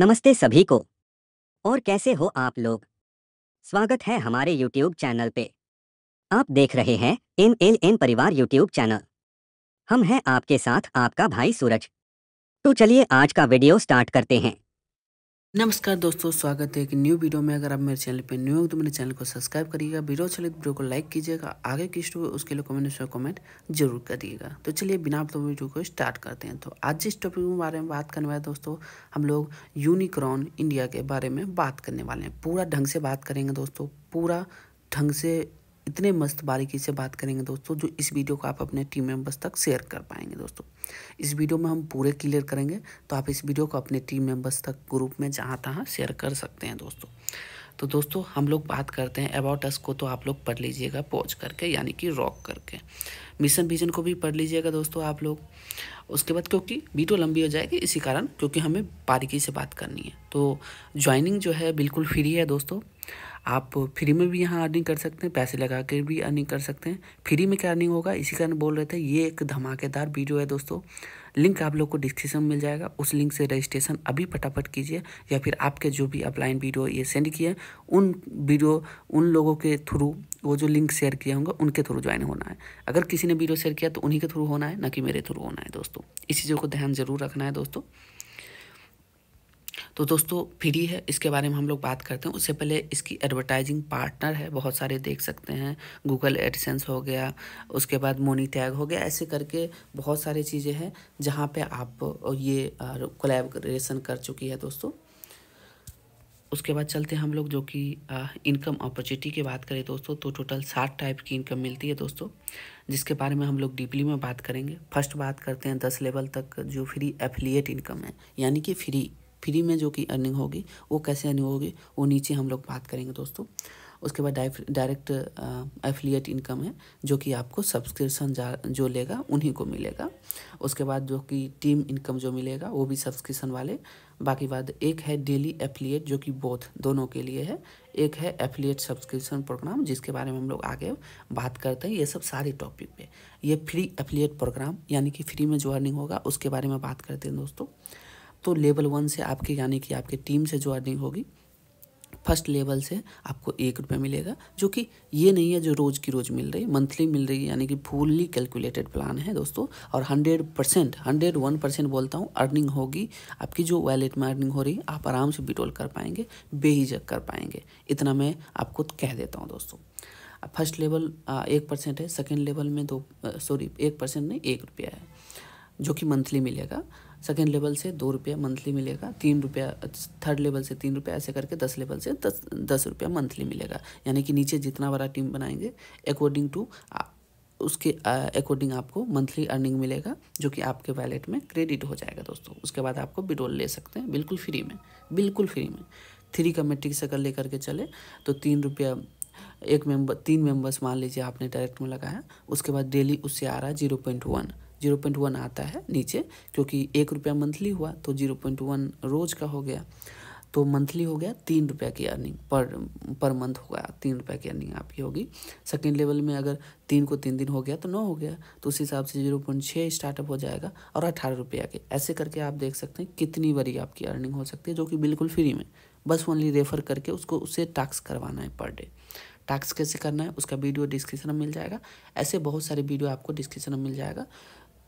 नमस्ते सभी को और कैसे हो आप लोग स्वागत है हमारे YouTube चैनल पे आप देख रहे हैं एम एल एम परिवार YouTube चैनल हम हैं आपके साथ आपका भाई सूरज तो चलिए आज का वीडियो स्टार्ट करते हैं नमस्कार दोस्तों स्वागत है एक न्यू वीडियो में अगर आप मेरे चैनल पे न्यू हो तो मेरे चैनल को सब्सक्राइब करिएगा वीडियो अच्छी लगे वीडियो तो को लाइक कीजिएगा आगे की स्टोरी उसके लिए कमेंट उसमें कमेंट जरूर करिएगा तो चलिए बिना आप तो वीडियो को स्टार्ट करते हैं तो आज जिस टॉपिक के बारे में बात करने वाले दोस्तों हम लोग यूनिक्रॉन इंडिया के बारे में बात करने वाले हैं पूरा ढंग से बात करेंगे दोस्तों पूरा ढंग से इतने मस्त बारीकी से बात करेंगे दोस्तों जो इस वीडियो को आप अपने टीम मेम्बर्स तक शेयर कर पाएंगे दोस्तों इस वीडियो में हम पूरे क्लियर करेंगे तो आप इस वीडियो को अपने टीम मेम्बर्स तक ग्रुप में जहाँ तहाँ शेयर कर सकते हैं दोस्तों तो दोस्तों हम लोग बात करते हैं अबाउट अस को तो आप लोग पढ़ लीजिएगा पॉज करके यानी कि रॉक करके मिशन विजन को भी पढ़ लीजिएगा दोस्तों आप लोग उसके बाद क्योंकि वीडियो लंबी हो जाएगी इसी कारण क्योंकि हमें बारीकी से बात करनी है तो ज्वाइनिंग जो है बिल्कुल फ्री है दोस्तों आप फ्री में भी यहाँ अर्निंग कर सकते हैं पैसे लगा के भी अर्निंग कर सकते हैं फ्री में क्या अर्निंग होगा इसी कारण बोल रहे थे ये एक धमाकेदार वीडियो है दोस्तों लिंक आप लोग को डिस्क्रिप्शन मिल जाएगा उस लिंक से रजिस्ट्रेशन अभी फटाफट कीजिए या फिर आपके जो भी अपलाइन वीडियो ये सेंड किए उन वीडियो उन लोगों के थ्रू वो जो लिंक शेयर किए होंगे उनके थ्रू ज्वाइन होना है अगर किसी ने वीडियो शेयर किया तो उन्हीं के थ्रू होना है ना कि मेरे थ्रू होना है दोस्तों इस चीज़ों को ध्यान जरूर रखना है दोस्तों तो दोस्तों फ्री है इसके बारे में हम लोग बात करते हैं उससे पहले इसकी एडवर्टाइजिंग पार्टनर है बहुत सारे देख सकते हैं गूगल एडसेंस हो गया उसके बाद मोनी टैग हो गया ऐसे करके बहुत सारी चीज़ें हैं जहाँ पे आप ये कोलेबरेशन कर चुकी है दोस्तों उसके बाद चलते हैं हम लोग जो कि इनकम अपॉर्चुनिटी की बात करें दोस्तों तो टोटल सात टाइप की इनकम मिलती है दोस्तों जिसके बारे में हम लोग डीपली में बात करेंगे फर्स्ट बात करते हैं दस लेवल तक जो फ्री एफिलिएट इनकम है यानी कि फ्री फ्री में जो कि अर्निंग होगी वो कैसे अर्निंग होगी वो नीचे हम लोग बात करेंगे दोस्तों उसके बाद डायरेक्ट एफिलिएट इनकम है जो कि आपको सब्सक्रिप्शन जो लेगा उन्हीं को मिलेगा उसके बाद जो कि टीम इनकम जो मिलेगा वो भी सब्सक्रिप्शन वाले बाकी बाद एक है डेली एफिलिएट जो कि बोथ दोनों के लिए है एक है एफिलिएट सब्सक्रिप्शन प्रोग्राम जिसके बारे में हम लोग आगे बात करते हैं ये सब सारे टॉपिक पे ये फ्री एफिलिएट प्रोग्राम यानी कि फ्री में जो अर्निंग होगा उसके बारे में बात करते हैं दोस्तों तो लेवल वन से आपके यानी कि आपके टीम से जो अर्निंग होगी फर्स्ट लेवल से आपको एक रुपये मिलेगा जो कि ये नहीं है जो रोज़ की रोज़ मिल रही मंथली मिल रही है यानी कि फुल्ली कैलकुलेटेड प्लान है दोस्तों और hundred percent hundred one percent बोलता हूँ अर्निंग होगी आपकी जो वैलेट में अर्निंग हो रही है आप आराम से बिटोल कर पाएंगे बेहिजक कर पाएंगे इतना मैं आपको कह देता हूँ दोस्तों फर्स्ट लेवल एक परसेंट है सेकेंड लेवल में दो सॉरी एक परसेंट नहीं एक रुपया है जो कि मंथली मिलेगा सेकेंड लेवल से दो रुपया मंथली मिलेगा तीन रुपया थर्ड लेवल से तीन रुपया ऐसे करके दस लेवल से दस दस रुपया मंथली मिलेगा यानी कि नीचे जितना बड़ा टीम बनाएंगे अकॉर्डिंग टू उसके अकॉर्डिंग आपको मंथली अर्निंग मिलेगा जो कि आपके वैलेट में क्रेडिट हो जाएगा दोस्तों उसके बाद आपको बिडोल ले सकते हैं बिल्कुल फ्री में बिल्कुल फ्री में थ्री का मेट्रिक अगर लेकर के चले तो तीन रुपया एक मेंबर तीन मेंबर्स मान लीजिए आपने डायरेक्ट में लगाया उसके बाद डेली उससे आ रहा है zero point one zero point one आता है नीचे क्योंकि एक रुपया मंथली हुआ तो जीरो पॉइंट वन रोज़ का हो गया तो मंथली हो गया तीन रुपये की अर्निंग पर पर मंथ होगा तीन रुपये की अर्निंग आपकी होगी सेकेंड लेवल में अगर तीन को तीन दिन हो गया तो नौ हो गया तो उस हिसाब से जीरो पॉइंट छः स्टार्टअप हो जाएगा और अठारह रुपया के ऐसे करके आप देख सकते हैं कितनी बारी आपकी अर्निंग हो सकती है जो कि बिल्कुल फ्री में बस ओनली रेफर करके उसको उसे टास्क करवाना है पर डे टास्क कैसे करना है उसका वीडियो डिस्क्रिप्शन में मिल जाएगा ऐसे बहुत सारे वीडियो आपको डिस्क्रिप्शन में मिल जाएगा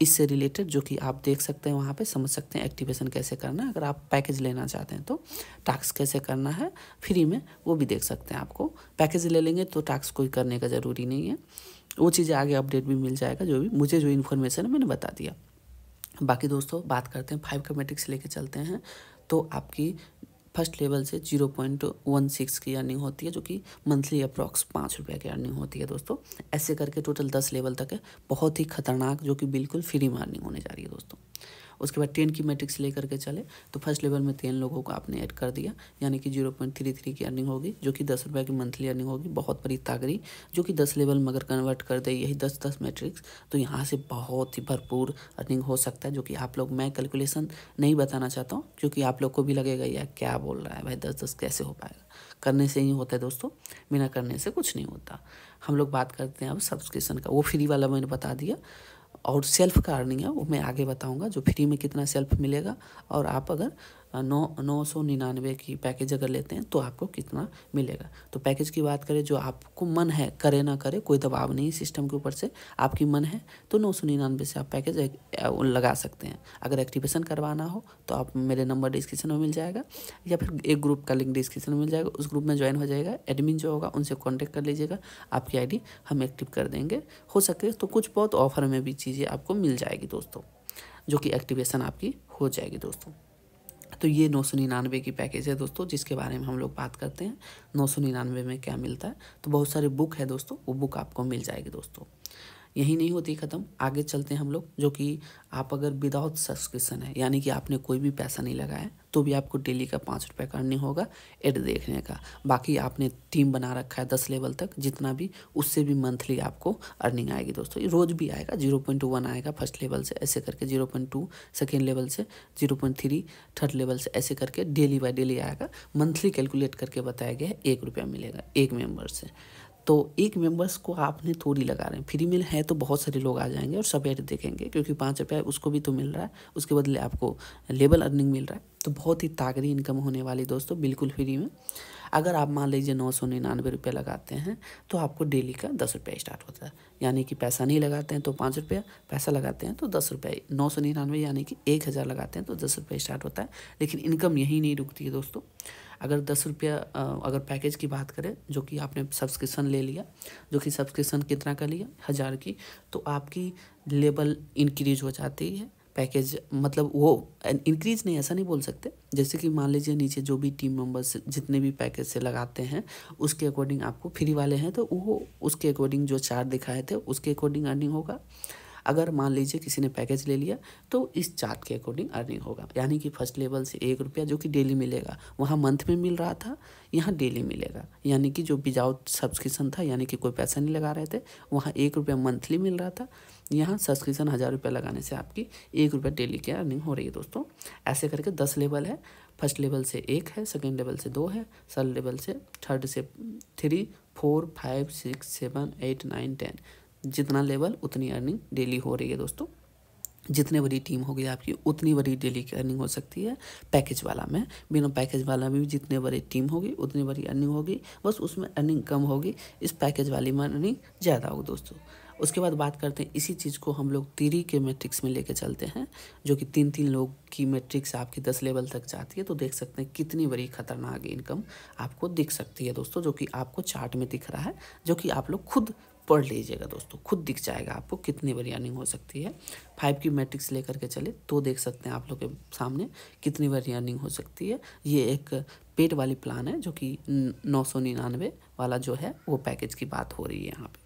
इससे रिलेटेड जो कि आप देख सकते हैं वहाँ पे समझ सकते हैं एक्टिवेशन कैसे करना है अगर आप पैकेज लेना चाहते हैं तो टास्क कैसे करना है फ्री में वो भी देख सकते हैं आपको पैकेज ले लेंगे तो टास्क कोई करने का ज़रूरी नहीं है वो चीज़ें आगे अपडेट भी मिल जाएगा जो भी मुझे जो इन्फॉर्मेशन है मैंने बता दिया बाकी दोस्तों बात करते हैं फाइव का मेट्रिक लेके चलते हैं तो आपकी फर्स्ट लेवल से जीरो पॉइंट वन सिक्स की अर्निंग होती है जो कि मंथली अप्रॉक्स पाँच रुपये की अर्निंग होती है दोस्तों ऐसे करके टोटल दस लेवल तक है बहुत ही खतरनाक जो कि बिल्कुल फ्री में अर्निंग होने जा रही है दोस्तों उसके बाद टेन की मैट्रिक्स ले करके चले तो फर्स्ट लेवल में टेन लोगों को आपने ऐड कर दिया यानी कि जीरो पॉइंट थ्री थ्री की अर्निंग होगी जो कि दस रुपये की मंथली अर्निंग होगी बहुत बड़ी तागरी जो कि दस लेवल में अगर कन्वर्ट कर दे यही दस दस मैट्रिक्स तो यहाँ से बहुत ही भरपूर अर्निंग हो सकता है जो कि आप लोग मैं कैलकुलेशन नहीं बताना चाहता हूँ क्योंकि आप लोग को भी लगेगा यार क्या बोल रहा है भाई दस दस कैसे हो पाएगा करने से ही होता है दोस्तों बिना करने से कुछ नहीं होता हम लोग बात करते हैं अब सब्सक्रिप्शन का वो फ्री वाला मैंने बता दिया और सेल्फ का अर्निंग है वो मैं आगे बताऊंगा जो फ्री में कितना सेल्फ मिलेगा और आप अगर नौ नौ सौ निन्यानवे की पैकेज अगर लेते हैं तो आपको कितना मिलेगा तो पैकेज की बात करें जो आपको मन है करे ना करे कोई दबाव नहीं सिस्टम के ऊपर से आपकी मन है तो नौ सौ निन्यानवे से आप पैकेज लगा सकते हैं अगर एक्टिवेशन करवाना हो तो आप मेरे नंबर डिस्क्रिप्शन में मिल जाएगा या फिर एक ग्रुप का लिंक डिस्क्रिप्शन में मिल जाएगा उस ग्रुप में ज्वाइन हो जाएगा एडमिन जो होगा उनसे कॉन्टेक्ट कर लीजिएगा आपकी आई हम एक्टिव कर देंगे हो सके तो कुछ बहुत ऑफर में भी चीज़ें आपको मिल जाएगी दोस्तों जो कि एक्टिवेशन आपकी हो जाएगी दोस्तों तो ये नौ सौ निन्यानवे की पैकेज है दोस्तों जिसके बारे में हम लोग बात करते हैं नौ सौ निन्यानवे में क्या मिलता है तो बहुत सारे बुक है दोस्तों वो बुक आपको मिल जाएगी दोस्तों यही नहीं होती ख़त्म आगे चलते हैं हम लोग जो कि आप अगर विदाउट सब्सक्रिप्शन है यानी कि आपने कोई भी पैसा नहीं लगाया तो भी आपको डेली का पाँच रुपये करने होगा एड देखने का बाकी आपने टीम बना रखा है दस लेवल तक जितना भी उससे भी मंथली आपको अर्निंग आएगी दोस्तों रोज़ भी आएगा जीरो पॉइंट वन आएगा फर्स्ट लेवल से ऐसे करके zero point two second level से zero point three third level से ऐसे करके डेली बाई डेली आएगा मंथली कैलकुलेट करके बताया गया है एक रुपया मिलेगा एक मेम्बर से तो एक मेंबर्स को आपने थोड़ी लगा रहे हैं फ्री में है तो बहुत सारे लोग आ जाएंगे और सब एड देखेंगे क्योंकि पाँच रुपया उसको भी तो मिल रहा है उसके बदले आपको लेबल अर्निंग मिल रहा है तो बहुत ही तागरी इनकम होने वाली दोस्तों बिल्कुल फ्री में अगर आप मान लीजिए नौ सौ निन्यानवे रुपये लगाते हैं तो आपको डेली का दस रुपये स्टार्ट होता है यानी कि पैसा नहीं लगाते हैं तो पाँच रुपया पैसा लगाते हैं तो दस रुपये नौ सौ निन्यानवे यानी कि एक हज़ार लगाते हैं तो दस रुपये स्टार्ट होता है लेकिन इनकम यहीं नहीं रुकती है दोस्तों अगर दस रुपया अगर पैकेज की बात करें जो कि आपने सब्सक्रिप्शन ले लिया जो कि सब्सक्रिप्शन कितना का लिया हज़ार की तो आपकी लेवल इंक्रीज हो जाती है पैकेज मतलब वो इंक्रीज़ नहीं ऐसा नहीं बोल सकते जैसे कि मान लीजिए नीचे जो भी टीम मेंबर्स जितने भी पैकेज से लगाते हैं उसके अकॉर्डिंग आपको फ्री वाले हैं तो वो उसके अकॉर्डिंग जो चार दिखाए थे उसके अकॉर्डिंग अर्निंग होगा अगर मान लीजिए किसी ने पैकेज ले लिया तो इस चार्ट के अकॉर्डिंग अर्निंग होगा यानी कि फर्स्ट लेवल से एक रुपया जो कि डेली मिलेगा वहाँ मंथ में मिल रहा था यहाँ डेली मिलेगा यानी कि जो विजाउट सब्सक्रिप्शन था यानी कि कोई पैसा नहीं लगा रहे थे वहाँ एक रुपया मंथली मिल रहा था यहाँ सब्सक्रिप्शन हज़ार रुपया लगाने से आपकी एक रुपया डेली की अर्निंग हो रही है दोस्तों ऐसे करके दस लेवल है फर्स्ट लेवल से एक है सेकेंड लेवल से दो है थर्ड लेवल से थर्ड से three four five six seven eight nine ten जितना लेवल उतनी अर्निंग डेली हो रही है दोस्तों जितने बड़ी टीम होगी आपकी उतनी बड़ी डेली की अर्निंग हो सकती है पैकेज वाला में बिना पैकेज वाला में भी जितने बड़ी टीम होगी उतनी बड़ी अर्निंग होगी बस उसमें अर्निंग कम होगी इस पैकेज वाली में अर्निंग ज़्यादा होगी दोस्तों उसके बाद बात करते हैं इसी चीज़ को हम लोग तीरी के मैट्रिक्स में लेके चलते हैं जो कि तीन तीन लोग की मैट्रिक्स आपकी दस लेवल तक जाती है तो देख सकते हैं कितनी बड़ी खतरनाक इनकम आपको दिख सकती है दोस्तों जो कि आपको चार्ट में दिख रहा है जो कि आप लोग खुद पढ़ लीजिएगा दोस्तों खुद दिख जाएगा आपको कितनी बड़ी अर्निंग हो सकती है फाइव की मैट्रिक्स लेकर के चले तो देख सकते हैं आप लोग के सामने कितनी बड़ी अर्निंग हो सकती है ये एक पेड वाली प्लान है जो कि नौ सौ निन्यानवे वाला जो है वो पैकेज की बात हो रही है यहाँ पर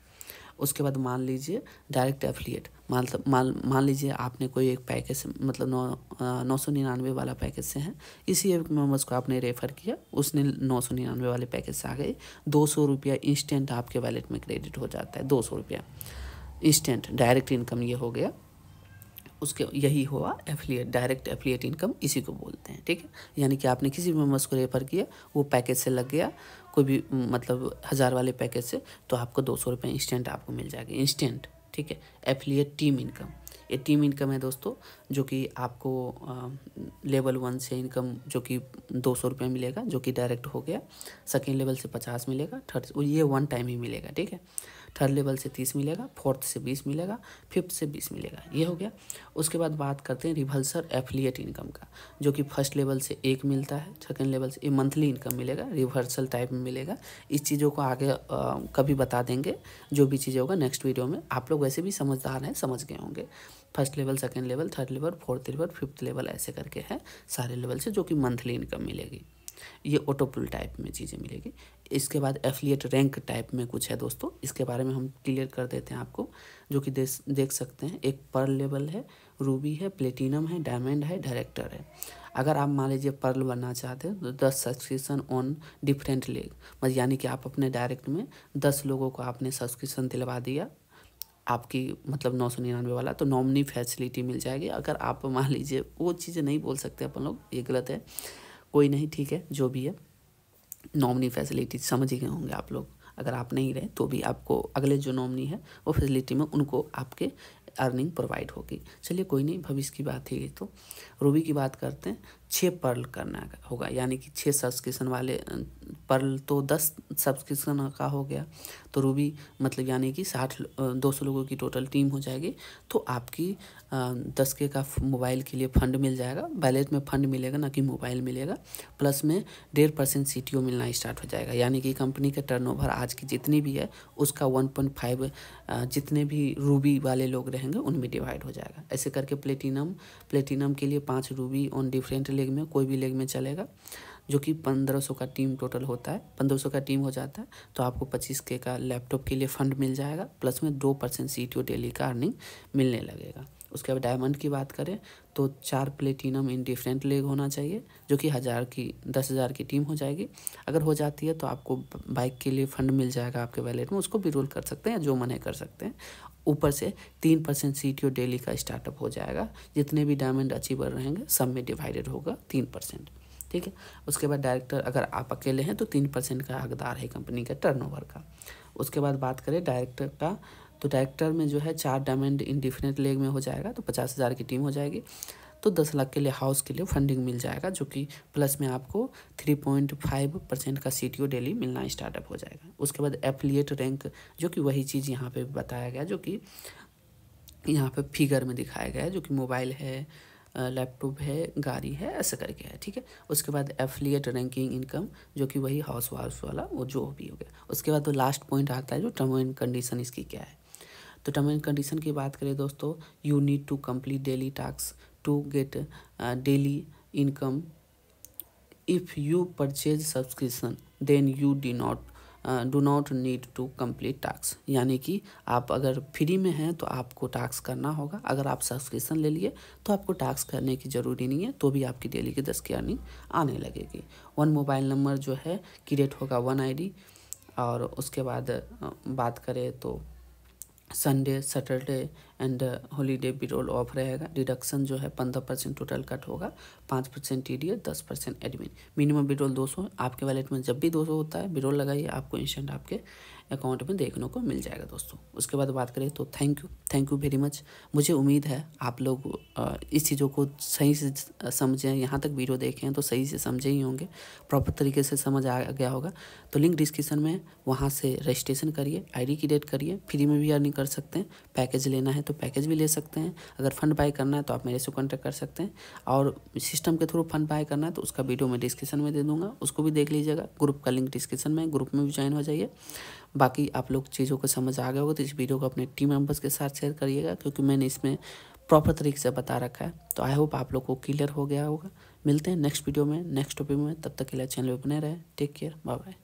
उसके बाद मान लीजिए डायरेक्ट एफिलिएट मतलब मान मान लीजिए आपने कोई एक पैकेज मतलब नौ नौ सौ निन्यानवे वाला पैकेज से है इसी एक मेम्बर्स को आपने रेफ़र किया उसने नौ सौ निन्यानवे वाले पैकेज से आ गए दो सौ रुपया इंस्टेंट आपके वैलेट में क्रेडिट हो जाता है दो सौ रुपया इंस्टेंट डायरेक्ट इनकम ये हो गया उसके यही हुआ एफिलिएट डायरेक्ट एफिलिएट इनकम इसी को बोलते हैं ठीक है यानी कि आपने किसी भी मेम्बर्स को रेफर किया वो पैकेज से लग गया कोई भी मतलब हज़ार वाले पैकेज से तो आपको दो सौ रुपये इंस्टेंट आपको मिल जाएगी इंस्टेंट ठीक है एफिलियट टीम इनकम ये टीम इनकम है दोस्तों जो कि आपको आ, लेवल वन से इनकम जो कि दो सौ रुपये मिलेगा जो कि डायरेक्ट हो गया सेकेंड लेवल से पचास मिलेगा थर्ड ये वन टाइम ही मिलेगा ठीक है थर्ड लेवल से तीस मिलेगा फोर्थ से बीस मिलेगा फिफ्थ से बीस मिलेगा ये हो गया उसके बाद बात करते हैं रिवल्सर एफिलिएट इनकम का जो कि फर्स्ट लेवल से एक मिलता है सेकेंड लेवल से मंथली इनकम मिलेगा रिवर्सल टाइप में मिलेगा इस चीज़ों को आगे आ, कभी बता देंगे जो भी चीज़ें होगा नेक्स्ट वीडियो में आप लोग वैसे भी समझदार हैं समझ गए होंगे first level second level third level fourth level fifth level ऐसे करके है सारे लेवल से जो कि मंथली इनकम मिलेगी ये ऑटो पुल टाइप में चीज़ें मिलेगी इसके बाद एफिलिएट रैंक टाइप में कुछ है दोस्तों इसके बारे में हम क्लियर कर देते हैं आपको जो कि देख सकते हैं एक पर्ल लेवल है रूबी है प्लेटिनम है डायमंड है डायरेक्टर है अगर आप मान लीजिए पर्ल बनना चाहते हैं तो दस सब्सक्रिप्शन ऑन डिफरेंट लेग मतलब यानी कि आप अपने डायरेक्ट में दस लोगों को आपने सब्सक्रिप्शन दिलवा दिया आपकी मतलब नौ सौ निन्यानवे वाला तो नॉमनी फैसिलिटी मिल जाएगी अगर आप मान लीजिए वो चीज़ें नहीं बोल सकते अपन लोग ये गलत है कोई नहीं ठीक है जो भी है नॉमनी फैसिलिटी समझ ही गए होंगे आप लोग अगर आप नहीं रहे तो भी आपको अगले जो नॉमनी है वो फैसिलिटी में उनको आपके अर्निंग प्रोवाइड होगी चलिए कोई नहीं भविष्य की बात ही तो रूबी की बात करते हैं छः पर्ल करना होगा यानी कि छः सब्सक्रिप्शन वाले पर्ल तो दस सब्सक्रिप्शन का हो गया तो रूबी मतलब यानी कि साठ दो सौ लोगों की टोटल टीम हो जाएगी तो आपकी दस के का मोबाइल के लिए फंड मिल जाएगा वैलेट में फंड मिलेगा ना कि मोबाइल मिलेगा प्लस में डेढ़ परसेंट सी मिलना स्टार्ट हो जाएगा यानी कि कंपनी का ओवर आज की जितनी भी है उसका वन पॉइंट फाइव जितने भी रूबी वाले लोग रहेंगे उनमें डिवाइड हो जाएगा ऐसे करके प्लेटिनम प्लेटिनम के लिए पाँच रूबी ऑन डिफरेंट ले लेग में कोई भी लेग में चलेगा जो कि पंद्रह सौ का टीम टोटल होता है पंद्रह सौ का टीम हो जाता है तो आपको पच्चीस के का लैपटॉप के लिए फंड मिल जाएगा प्लस में दो percent C T O daily का अर्निंग मिलने लगेगा उसके बाद डायमंड की बात करें तो चार प्लेटिनम इन डिफरेंट लेग होना चाहिए जो कि हज़ार की दस हज़ार की टीम हो जाएगी अगर हो जाती है तो आपको बाइक के लिए फ़ंड मिल जाएगा आपके वैलेट में उसको भी रोल कर सकते हैं जो मन है कर सकते हैं ऊपर से तीन percent C T O daily का स्टार्टअप हो जाएगा जितने भी डायमंड अचीवर रहेंगे सब में डिवाइडेड होगा तीन परसेंट ठीक है उसके बाद डायरेक्टर अगर आप अकेले हैं तो तीन परसेंट का हकदार है कंपनी टर्न टर्नओवर का उसके बाद बात करें डायरेक्टर का तो डायरेक्टर में जो है चार डायमंड इनडिफिनेट लेग में हो जाएगा तो पचास हज़ार की टीम हो जाएगी तो दस लाख के लिए हाउस के लिए फंडिंग मिल जाएगा जो कि प्लस में आपको थ्री पॉइंट फाइव परसेंट का सी डेली मिलना स्टार्टअप हो जाएगा उसके बाद एफिलिएट रैंक जो कि वही चीज़ यहाँ पे बताया गया जो कि यहाँ पे फिगर में दिखाया गया है जो कि मोबाइल है लैपटॉप है गाड़ी है ऐसा करके है ठीक है उसके बाद एफिलिएट रैंकिंग इनकम जो कि वही हाउस वाउस वाला वो जो भी हो गया उसके बाद तो लास्ट पॉइंट आता है जो टर्म एंड कंडीशन इसकी क्या है तो टर्म एंड कंडीशन की बात करें दोस्तों you need to complete daily task to get daily uh, daily income if you purchase subscription then you do not do not need to complete task यानी कि आप अगर फ्री में हैं तो आपको टास्क करना होगा अगर आप सब्सक्रिप्शन ले लिए तो आपको टास्क करने की ज़रूरी नहीं है तो भी आपकी डेली की दस की अर्निंग आने लगेगी वन मोबाइल नंबर जो है क्रिएट होगा वन आई डी और उसके बाद uh, बात करें तो संडे सैटरडे एंड हॉलीडे भी रोल ऑफ रहेगा डिडक्शन जो है पंद्रह परसेंट टोटल कट होगा पाँच परसेंट टी डी दस परसेंट एडमिन मिनिमम बिरोल दो सौ आपके वैलेट में जब भी दो सौ होता है बिरोल लगाइए आपको इंस्टेंट आपके अकाउंट में देखने को मिल जाएगा दोस्तों उसके बाद बात करें तो thank you thank you very much मुझे उम्मीद है आप लोग इस चीज़ों को सही से समझें यहाँ तक वीडियो देखें तो सही से समझे ही होंगे प्रॉपर तरीके से समझ आ गया होगा तो लिंक डिस्क्रिप्शन में वहाँ से रजिस्ट्रेशन करिए आईडी क्रिएट करिए फ्री में भी अर्निंग कर सकते हैं पैकेज लेना है तो पैकेज भी ले सकते हैं अगर फंड बाय करना है तो आप मेरे से कॉन्टैक्ट कर सकते हैं और सिस्टम के थ्रू फंड बाय करना है तो उसका वीडियो मैं डिस्क्रिप्शन में दे दूँगा उसको भी देख लीजिएगा ग्रुप का लिंक डिस्क्रिप्शन में ग्रुप में भी ज्वाइन हो जाइए बाकी आप लोग चीज़ों को समझ आ गए होगा तो इस वीडियो को अपने टीम मेम्बर्स के साथ शेयर करिएगा क्योंकि मैंने इसमें प्रॉपर तरीके से बता रखा है तो आई होप आप लोग को क्लियर हो गया होगा मिलते हैं नेक्स्ट वीडियो में नेक्स्ट टॉपिक में तब तक के लिए चैनल पर बने रहे टेक केयर बाय बाय